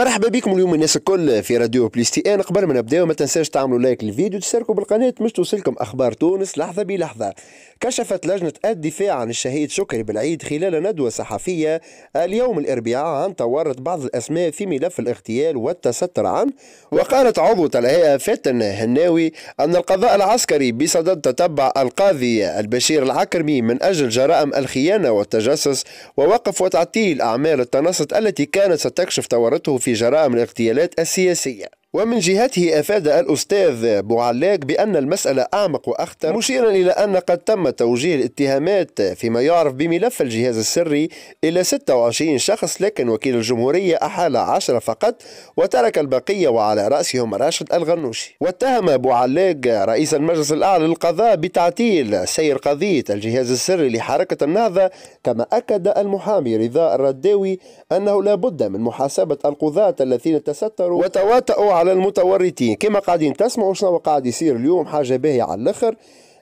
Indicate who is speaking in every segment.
Speaker 1: مرحبا بكم اليوم الناس الكل في راديو بليستي ان قبل ما نبداو ما تنساش تعملوا لايك للفيديو وتشتركوا بالقناه باش توصلكم اخبار تونس لحظه بلحظه كشفت لجنه الدفاع عن الشهيد شكري بالعيد خلال ندوه صحفيه اليوم الاربعاء عن تورط بعض الاسماء في ملف الاغتيال والتستر عنه وقالت عضوه الهيئه فاتن هناوي ان القضاء العسكري بصدد تتبع القاضي البشير العكرمي من اجل جرائم الخيانه والتجسس ووقف وتعطيل اعمال التنصت التي كانت ستكشف تورطه في في جرائم الاغتيالات السياسية ومن جهته أفاد الأستاذ بوعلاق بأن المسألة أعمق وأخطر مشيرا إلى أن قد تم توجيه الاتهامات فيما يعرف بملف الجهاز السري إلى 26 شخص لكن وكيل الجمهورية أحال 10 فقط وترك البقية وعلى رأسهم راشد الغنوشي واتهم بوعلاق رئيس المجلس الأعلى للقضاء بتعطيل سير قضية الجهاز السري لحركة النهضة كما أكد المحامي رضا الرداوي أنه لا بد من محاسبة القضاة الذين تستروا وتواطؤوا على المتورطين كما قاعدين تسمعوا شنو قاعد يصير اليوم حاجه باهيه على الاخر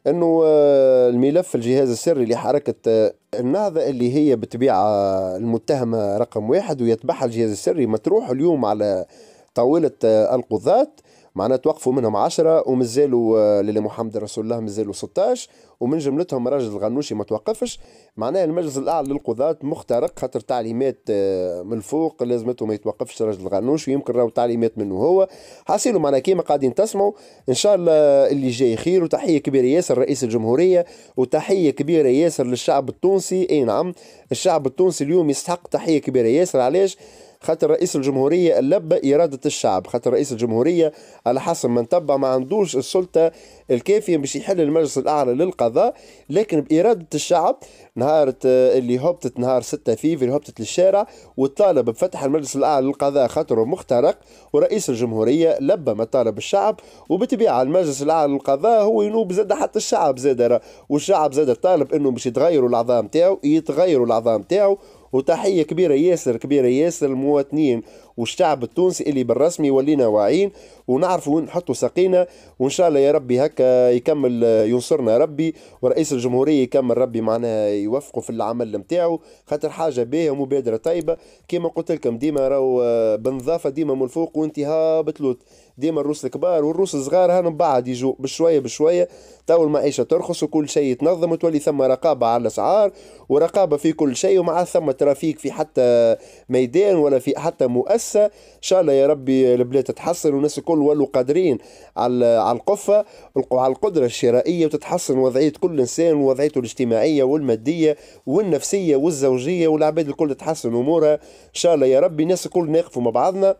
Speaker 1: انه آه، الملف الجهاز السري لحركه آه، النهضه اللي هي بطبيعه آه، المتهمه رقم واحد ويتبعها الجهاز السري مطروح اليوم على طاوله القضاه معناها توقفوا منهم 10 ومازالوا آه، للي محمد رسول الله مازالوا 16 ومن جملتهم راجل الغنوشي ما توقفش معناها المجلس الاعلى للقضاة مخترق خاطر تعليمات آه، من الفوق لازمته ما يتوقفش راجل الغنوشي ويمكن راهو تعليمات منه هو حاصلوا معناها كيما قاعدين تسمعوا ان شاء الله اللي جاي خير وتحيه كبيره ياسر رئيس الجمهوريه وتحيه كبيره ياسر للشعب التونسي اي نعم الشعب التونسي اليوم يستحق تحيه كبيره ياسر علاش خاطر رئيس الجمهورية لبى إرادة الشعب خاطر رئيس الجمهورية على حسب ما نتبع ما عندوش السلطة الكافية باش يحل المجلس الأعلى للقضاء لكن بإرادة الشعب نهار اللي هبطت نهار 6 فيفري هبطت للشارع وطالب بفتح المجلس الأعلى للقضاء خاطره مخترق ورئيس الجمهورية لبى ما طالب الشعب وبالطبيعة المجلس الأعلى للقضاء هو ينوب زاد حتى الشعب زاد والشعب زاد طالب انه باش يتغيروا الأعضاء نتاعو يتغيروا الأعضاء نتاعو وتحية كبيرة ياسر كبيرة ياسر المواطنين والشعب التونسي اللي بالرسمي ولينا واعيين ونعرفوا وين نحطوا ساقينا وان شاء الله يا ربي هكا يكمل ينصرنا ربي ورئيس الجمهوريه يكمل ربي معناها يوفقه في العمل نتاعو خاطر حاجه باهيه ومبادره طيبه كما قلت لكم ديما راهو آه، بنظافه ديما من الفوق وانتهاء بتلوت ديما الروس الكبار والروس الصغار هان بعد يجوا بشويه بشويه تو المعيشه ترخص وكل شيء يتنظم وتولي ثم رقابه على الاسعار ورقابه في كل شيء ومع ثم ترافيك في حتى ميدان ولا في حتى مؤسسه بالعكس ان شاء الله يا ربي البلاد تتحسن والناس الكل ولوا قادرين على على القفه على القدره الشرائيه وتتحسن وضعيه كل انسان ووضعيته الاجتماعيه والماديه والنفسيه والزوجيه والعباد الكل تتحسن امورها ان شاء الله يا ربي الناس الكل نقفوا مع بعضنا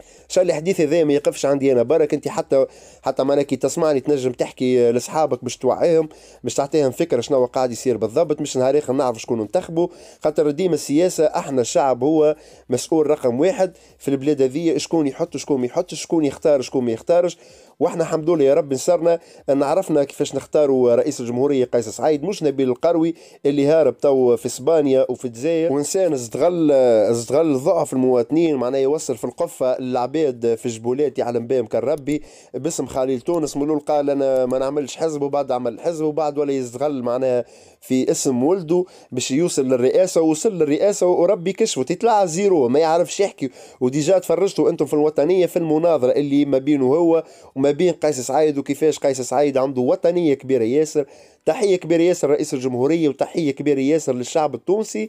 Speaker 1: ان شاء الله الحديث هذا ما يقفش عندي انا برك انت حتى حتى معناها كي تسمعني تنجم تحكي لاصحابك باش توعيهم باش تعطيهم فكره شنو قاعد يصير بالضبط مش نهار اخر نعرف شكون ننتخبوا خاطر ديما السياسه احنا الشعب هو مسؤول رقم واحد في البلاد هذه شكون يحط شكون ما يحطش شكون يختار شكون ما يختارش واحنا الحمد لله يا رب نصرنا ان عرفنا كيفاش نختاروا رئيس الجمهوريه قيس سعيد مش نبيل القروي اللي هارب تو في اسبانيا وفي الجزائر وانسان استغل استغل ضعف المواطنين معناه يوصل في القفه العباد في جبولات يعلم يعني بهم كالربي باسم خليل تونس مولول قال انا ما نعملش حزب وبعد عمل حزب وبعد ولا يستغل معناها في اسم ولده باش يوصل للرئاسه ووصل للرئاسه وربي كشفه تطلع زيرو ما يعرفش يحكي وديجا تفرجتوا انتم في الوطنيه في المناظره اللي ما بينه هو وما بين قيس سعيد وكيفاش قيس سعيد عنده وطنيه كبيره ياسر تحيه كبيره ياسر رئيس الجمهوريه وتحيه كبيره ياسر للشعب التونسي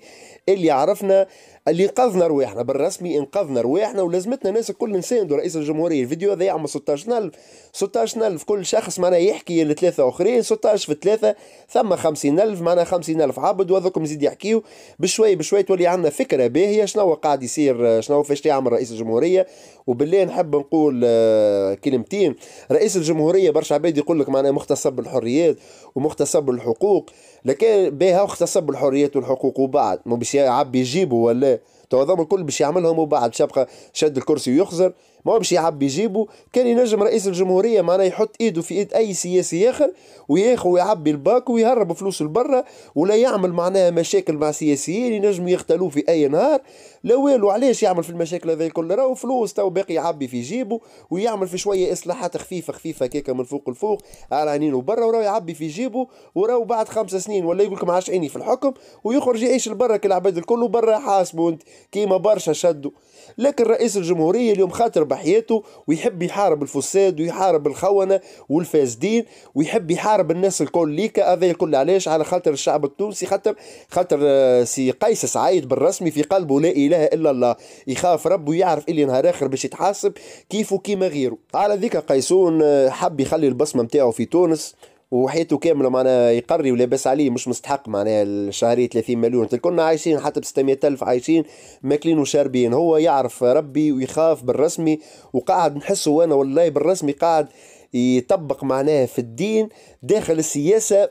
Speaker 1: اللي عرفنا اللي انقذنا رواحنا بالرسمي انقذنا رواحنا ولازمتنا ناس الكل نساندوا رئيس الجمهوريه الفيديو هذا يعمل 16000 16000 كل شخص معناها يحكي لثلاثه اخرين 16 في ثلاثه ثم 50000 معناها 50000 عبد وهذوكم يزيد يحكيو بشوي بشوي تولي عندنا فكره باهيه شنو قاعد يصير شنو فاش يعمل رئيس الجمهوريه وبالله نحب نقول آه، كلمتين رئيس الجمهوريه برشا عباد يقول لك معناها مختصب بالحريات ومختصب بالحقوق لكن بها اختصب بالحريات والحقوق وبعد مو باش يعبي يجيبه ولا تو هذوما الكل باش يعملهم وبعد شبقه شد الكرسي ويخزر ما باش يعب يجيبه كان ينجم رئيس الجمهوريه معناها يحط ايده في ايد اي سياسي اخر وياخذ ويعبي الباك ويهرب فلوس لبرا ولا يعمل معناها مشاكل مع سياسيين ينجموا يختلوه في اي نهار لا والو علاش يعمل في المشاكل هذه الكل راهو فلوس تو باقي يعبي في جيبه ويعمل في شويه اصلاحات خفيفه خفيفه كيكه من فوق لفوق على عينينه برا وراهو يعبي في جيبه وراهو بعد خمس سنين ولا يقول لكم عاش عيني في الحكم ويخرج يعيش لبرا كالعباد الكل وبرا حاسبه انت كيما برشا شدوا لكن رئيس الجمهورية اليوم خاطر بحياته ويحب يحارب الفساد ويحارب الخونة والفاسدين ويحب يحارب الناس الكل ليك هذا الكل علاش على خاطر الشعب التونسي خاطر خاطر آه، سي قيس سعيد بالرسمي في قلبه لا إله إلا الله يخاف ربه ويعرف اللي نهار آخر باش يتحاسب كيفه كيما غيره على ذيك قيسون آه، حب يخلي البصمة متاعه في تونس وحياته كامله معناها يقري ولاباس عليه مش مستحق معناها الشهريه 30 مليون كنا عايشين حتى ب 600 الف عايشين ماكلين وشاربين هو يعرف ربي ويخاف بالرسمي وقاعد نحسه انا والله بالرسمي قاعد يطبق معناها في الدين داخل السياسه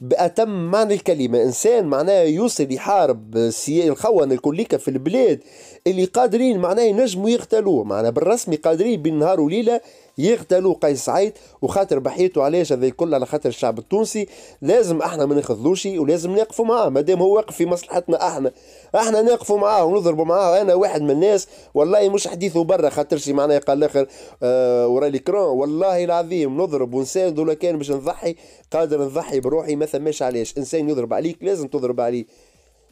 Speaker 1: بأتم معنى الكلمة إنسان معناه يوصل يحارب الخون الكليكة في البلاد اللي قادرين معناه ينجموا يقتلوه معناه بالرسمي قادرين بين نهار وليلة يغتالوا قيس سعيد وخاطر بحيته علاش هذا كل على خاطر الشعب التونسي لازم احنا ما ناخذلوش ولازم نقفوا معاه ما دام هو واقف في مصلحتنا احنا احنا نقفوا معاه ونضربوا معاه انا واحد من الناس والله مش حديثه برا خاطر شي معناه قال الاخر آه ورا ليكرون والله العظيم نضرب ونساند ولا كان باش نضحي قادر نضحي بروحي ما ثماش علاش انسان يضرب عليك لازم تضرب عليه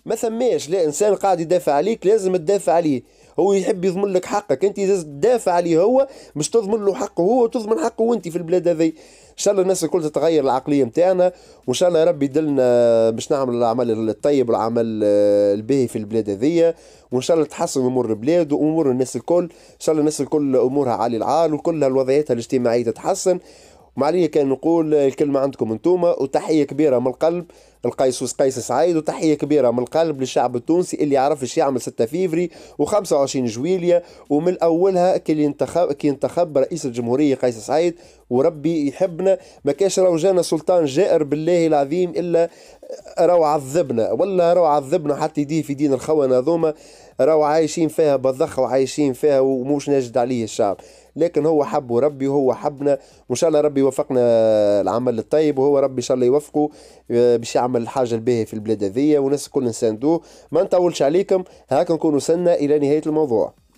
Speaker 1: ما ثماش لا انسان قاعد يدافع عليك لازم تدافع عليه هو يحب يضمن لك حقك انت لازم تدافع عليه هو مش تضمن له حقه هو وتضمن حقه وانت في البلاد هذه ان شاء الله الناس الكل تتغير العقليه نتاعنا وان شاء الله ربي يدلنا باش نعمل العمل الطيب والعمل آه، الباهي في البلاد هذيا وان شاء الله تحسن امور البلاد وامور الناس الكل ان شاء الله الناس الكل امورها عالي العال وكلها الوضعيات الاجتماعيه تتحسن ومعليه كان نقول الكلمة عندكم انتوما وتحية كبيرة من القلب القيسوس قيس سعيد وتحية كبيرة من القلب للشعب التونسي اللي يعرفش يعمل 6 فيفري و25 جويلية ومن أولها كي ينتخب, كي ينتخب رئيس الجمهورية قيس سعيد وربي يحبنا ما كاش راهو جانا سلطان جائر بالله العظيم إلا راهو عذبنا ولا راهو عذبنا حتى يديه في دين الخونة هذوما راهو عايشين فيها بضخ وعايشين فيها وموش ناجد عليه الشعب لكن هو حب ربي وهو حبنا وان شاء الله ربي يوفقنا العمل الطيب وهو ربي ان شاء الله يوفقه آه، باش يعمل الحاجه الباهيه في البلاد هذيا والناس الكل نساندوه ما نطولش عليكم هاك نكونوا وصلنا الى نهايه الموضوع